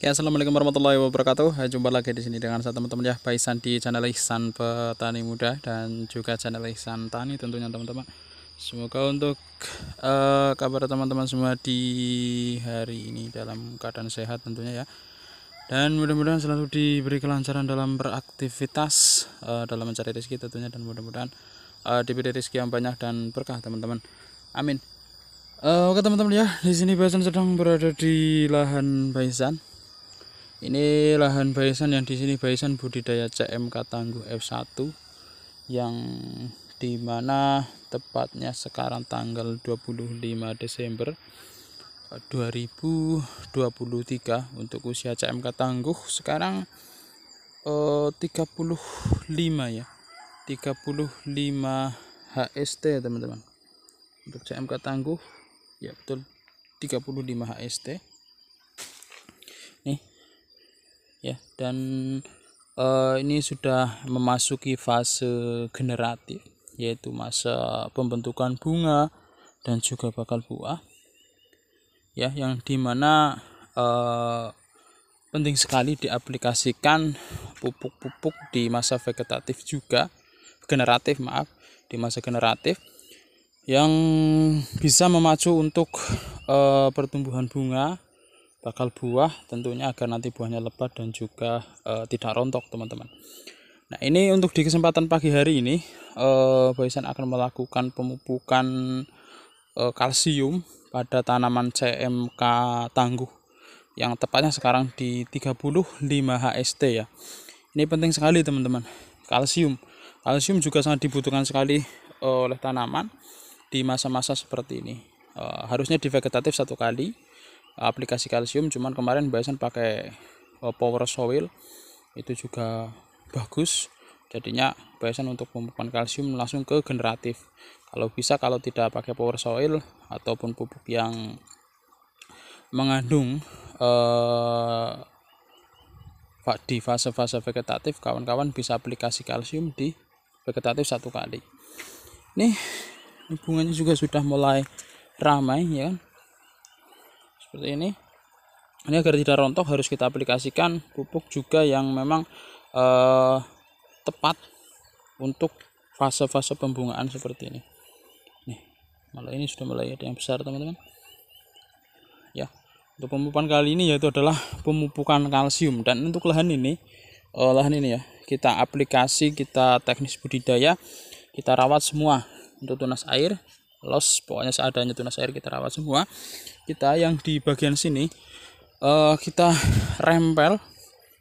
Ya, assalamualaikum warahmatullahi wabarakatuh. Jumpa lagi di sini dengan saya teman-teman ya, Paisan di channel Ihsan Petani Muda dan juga channel Ihsan Tani tentunya teman-teman. Semoga untuk uh, kabar teman-teman semua di hari ini dalam keadaan sehat tentunya ya. Dan mudah-mudahan selalu diberi kelancaran dalam beraktivitas uh, dalam mencari rezeki tentunya dan mudah-mudahan uh, diberi rezeki yang banyak dan berkah teman-teman. Amin. Uh, oke teman-teman ya, di sini Paisan sedang berada di lahan Paisan ini lahan barisan yang di sini barisan budidaya CMK tangguh F1 yang dimana tepatnya sekarang tanggal 25 Desember 2023 eh, untuk usia CMK tangguh sekarang eh, 35 ya 35 HST teman-teman untuk CMK tangguh ya betul 35 HST ya dan uh, ini sudah memasuki fase generatif yaitu masa pembentukan bunga dan juga bakal buah ya yang dimana uh, eh, penting sekali diaplikasikan pupuk-pupuk di masa vegetatif juga generatif maaf di masa generatif yang bisa memacu untuk e, pertumbuhan bunga bakal buah tentunya agar nanti buahnya lebat dan juga uh, tidak rontok teman-teman nah ini untuk di kesempatan pagi hari ini uh, eh, Boysan akan melakukan pemupukan uh, kalsium pada tanaman CMK tangguh yang tepatnya sekarang di 35 HST ya ini penting sekali teman-teman kalsium kalsium juga sangat dibutuhkan sekali oleh tanaman di masa-masa seperti ini harusnya di vegetatif satu kali aplikasi kalsium cuman kemarin bahasan pakai eh, power soil itu juga bagus jadinya bahasan untuk pemupukan kalsium langsung ke generatif kalau bisa kalau tidak pakai power soil ataupun pupuk yang mengandung eh, di fase-fase vegetatif kawan-kawan bisa aplikasi kalsium di vegetatif satu kali nih hubungannya juga sudah mulai ramai ya kan? seperti ini ini agar tidak rontok harus kita aplikasikan pupuk juga yang memang eh, tepat untuk fase-fase pembungaan seperti ini nih malah ini sudah mulai ada yang besar teman-teman ya untuk pemupukan kali ini yaitu adalah pemupukan kalsium dan untuk lahan ini eh, lahan ini ya kita aplikasi kita teknis budidaya kita rawat semua untuk tunas air los pokoknya seadanya tunas air kita rawat semua kita yang di bagian sini uh, kita rempel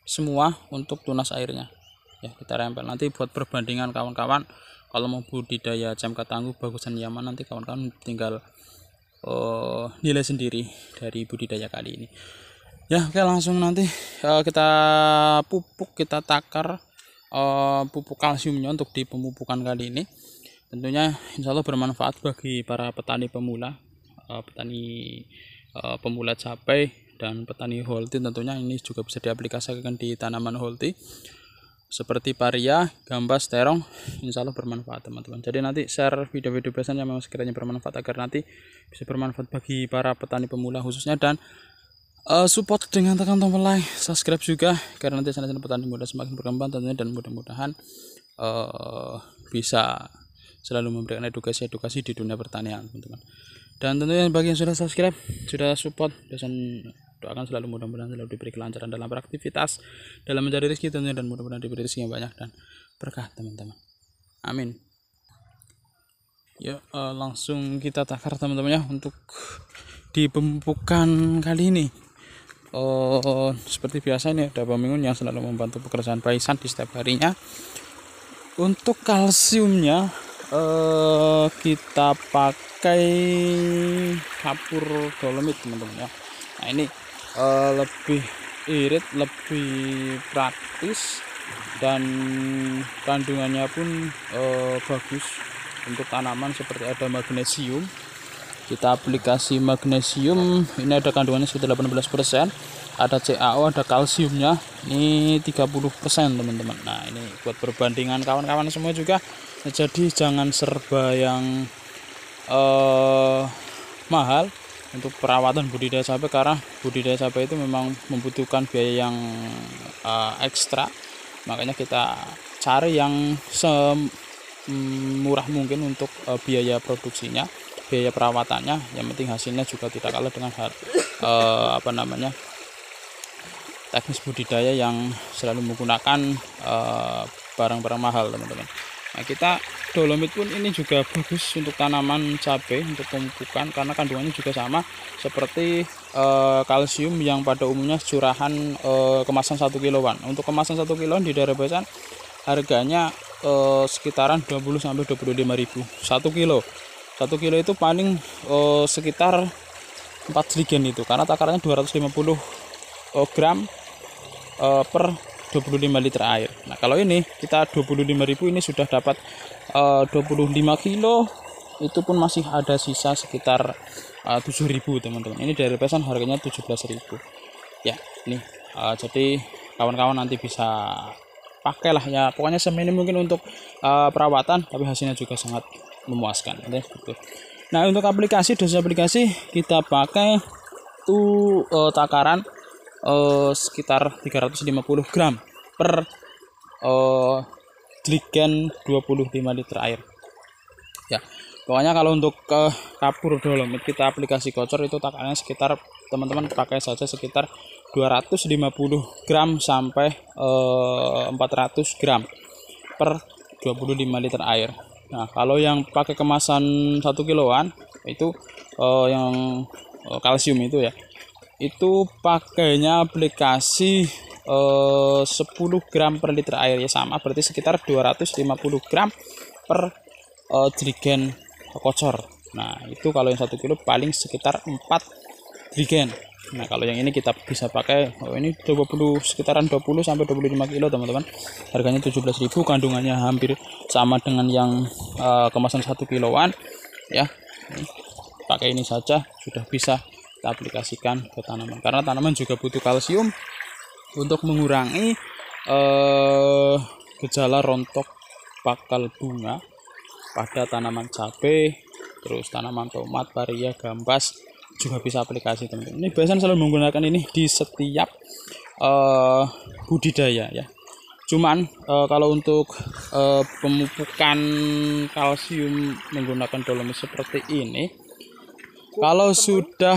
semua untuk tunas airnya ya kita rempel nanti buat perbandingan kawan-kawan kalau mau budidaya jamka tangguh bagusan Yaman nanti kawan-kawan tinggal uh, nilai sendiri dari budidaya kali ini ya oke langsung nanti uh, kita pupuk kita takar uh, pupuk kalsiumnya untuk di pemupukan kali ini tentunya insya Allah bermanfaat bagi para petani pemula eh, petani eh, pemula cabai dan petani holti tentunya ini juga bisa diaplikasikan di tanaman holti seperti paria, gambas, terong insya Allah bermanfaat teman-teman jadi nanti share video-video yang memang sekiranya bermanfaat agar nanti bisa bermanfaat bagi para petani pemula khususnya dan uh, support dengan tekan tombol like subscribe juga karena nanti channel sana petani muda semakin berkembang tentunya dan mudah-mudahan uh, bisa selalu memberikan edukasi-edukasi di dunia pertanian teman-teman dan tentunya bagi yang sudah subscribe sudah support dan doakan selalu mudah-mudahan selalu diberi kelancaran dalam beraktivitas dalam mencari rezeki tentunya dan mudah-mudahan diberi rezeki yang banyak dan berkah teman-teman amin ya uh, langsung kita takar teman-teman ya untuk di pembukaan kali ini uh, seperti biasa ini ada pemingun yang selalu membantu pekerjaan paisan di setiap harinya untuk kalsiumnya Eh, kita pakai kapur dolomit teman-teman ya nah ini uh, lebih irit lebih praktis dan kandungannya pun uh, bagus untuk tanaman seperti ada magnesium kita aplikasi magnesium ini ada kandungannya sekitar 18% ada CaO ada kalsiumnya ini 30% teman-teman nah ini buat perbandingan kawan-kawan semua juga nah, jadi jangan serba yang eh, mahal untuk perawatan budidaya cabai karena budidaya cabai itu memang membutuhkan biaya yang eh, ekstra makanya kita cari yang semurah mungkin untuk eh, biaya produksinya biaya perawatannya yang penting hasilnya juga tidak kalah dengan hal, eh, apa namanya teknis budidaya yang selalu menggunakan eh, barang-barang mahal teman-teman nah kita dolomit pun ini juga bagus untuk tanaman cabai untuk pemupukan karena kandungannya juga sama seperti e, kalsium yang pada umumnya curahan e, kemasan 1 kiloan untuk kemasan 1 kiloan di daerah Besan harganya e, sekitaran 20 sampai 25 ribu 1 kilo 1 kilo itu paling e, sekitar 4 seligen itu karena takarannya 250 gram uh, per 25 liter air nah kalau ini kita 25.000 ini sudah dapat eh, uh, 25 kilo itu pun masih ada sisa sekitar eh, uh, 7.000 teman-teman ini dari pesan harganya 17.000 ya nih uh, jadi kawan-kawan nanti bisa pakailah ya pokoknya seminim mungkin untuk uh, perawatan tapi hasilnya juga sangat memuaskan gitu. nah untuk aplikasi dosis aplikasi kita pakai tuh takaran uh, sekitar 350 gram per jerigen uh, 25 liter air ya pokoknya kalau untuk ke uh, kapur dolomit kita aplikasi kocor itu takannya sekitar teman-teman pakai saja sekitar 250 gram sampai uh, eh, 400 gram per 25 liter air nah kalau yang pakai kemasan 1 kiloan itu uh, yang uh, kalsium itu ya itu pakainya aplikasi eh, 10 gram per liter air ya sama berarti sekitar 250 gram per eh, jerigen kocor nah itu kalau yang satu kilo paling sekitar 4 jerigen nah kalau yang ini kita bisa pakai oh ini 20 sekitaran 20 sampai 25 kilo teman-teman harganya 17.000 kandungannya hampir sama dengan yang eh, kemasan satu kiloan ya pakai ini saja sudah bisa kita aplikasikan ke tanaman karena tanaman juga butuh kalsium untuk mengurangi eh, gejala rontok bakal bunga pada tanaman cabai terus tanaman tomat paria gambas juga bisa aplikasi teman-teman ini biasanya selalu menggunakan ini di setiap eh, budidaya ya cuman e, kalau untuk e, pemupukan kalsium menggunakan dolomit seperti ini kalau sudah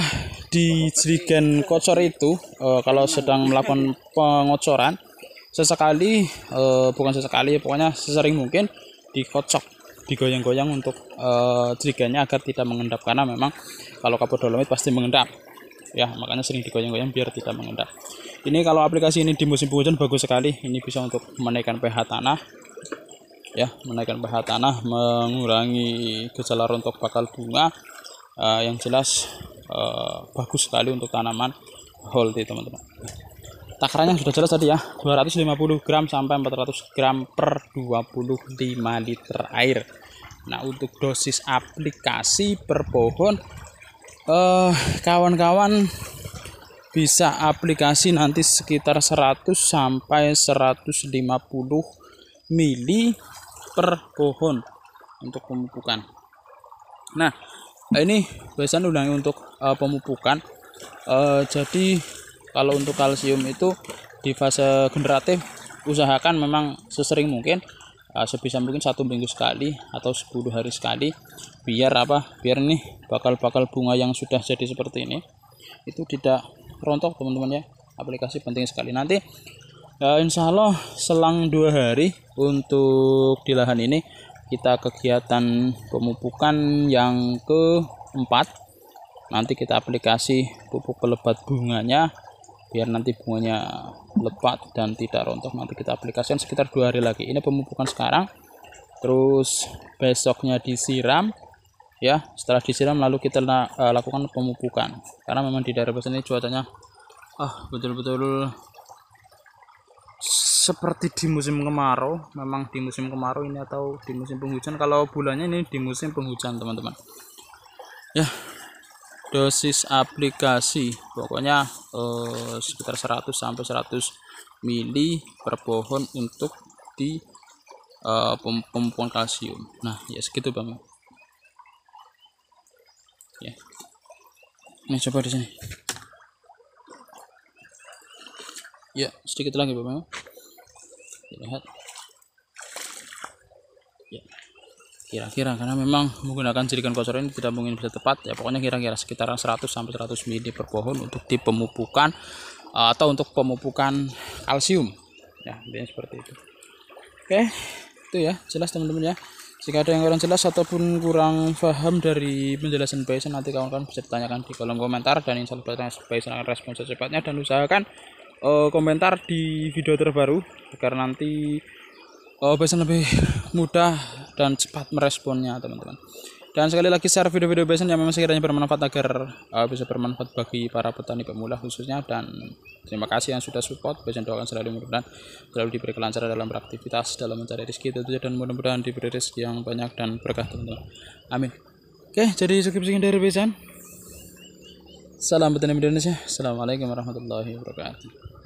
di jerigen kocor itu uh, kalau sedang melakukan pengocoran sesekali uh, bukan sesekali pokoknya sesering mungkin dikocok digoyang-goyang untuk uh, eh, jerigennya agar tidak mengendap karena memang kalau kapur dolomit pasti mengendap ya makanya sering digoyang-goyang biar tidak mengendap ini kalau aplikasi ini di musim hujan bagus sekali ini bisa untuk menaikkan pH tanah ya menaikkan pH tanah mengurangi gejala rontok bakal bunga uh, yang jelas Eh, bagus sekali untuk tanaman holti teman-teman takarannya sudah jelas tadi ya 250 gram sampai 400 gram per 25 liter air nah untuk dosis aplikasi per pohon kawan eh, kawan-kawan bisa aplikasi nanti sekitar 100 sampai 150 mili per pohon untuk pemupukan nah Eh, ini biasanya udah untuk uh, pemupukan uh, jadi kalau untuk kalsium itu di fase generatif usahakan memang sesering mungkin uh, sebisa mungkin satu minggu sekali atau 10 hari sekali biar apa biar nih bakal-bakal bunga yang sudah jadi seperti ini itu tidak rontok teman-teman ya aplikasi penting sekali nanti uh, insya Allah selang dua hari untuk di lahan ini kita kegiatan pemupukan yang keempat nanti kita aplikasi pupuk pelebat bunganya biar nanti bunganya lebat dan tidak rontok nanti kita aplikasikan sekitar dua hari lagi ini pemupukan sekarang terus besoknya disiram ya setelah disiram lalu kita eh, lakukan pemupukan karena memang di daerah besar ini cuacanya ah betul-betul seperti di musim kemarau memang di musim kemarau ini atau di musim penghujan kalau bulannya ini di musim penghujan teman-teman ya dosis aplikasi pokoknya eh, sekitar 100 sampai 100 mili per pohon untuk di eh, pemupukan kalsium nah ya segitu bang ya ini coba di sini ya sedikit lagi Bapak lihat ya kira-kira karena memang menggunakan jadikan kocor ini tidak mungkin bisa tepat ya pokoknya kira-kira sekitaran 100 sampai 100 mili per pohon untuk di pemupukan eh, atau untuk pemupukan kalsium ya intinya seperti itu oke itu ya jelas teman-teman ya jika ada yang kurang jelas ataupun kurang paham dari penjelasan Bison nanti kawan-kawan bisa ditanyakan di kolom komentar dan insya Allah Bison akan respon secepatnya dan usahakan uh, komentar di video terbaru agar nanti uh, lebih mudah dan cepat meresponnya teman-teman dan sekali lagi share video-video Basen yang memang sekiranya bermanfaat agar uh, bisa bermanfaat bagi para petani pemula khususnya dan terima kasih yang sudah support Basen doakan selalu mudah-mudahan selalu diberi kelancaran dalam beraktivitas dalam mencari rezeki tentunya dan mudah-mudahan diberi rezeki yang banyak dan berkah teman-teman amin oke jadi sekian dari Basen Salam petani Indonesia. Assalamualaikum warahmatullahi wabarakatuh.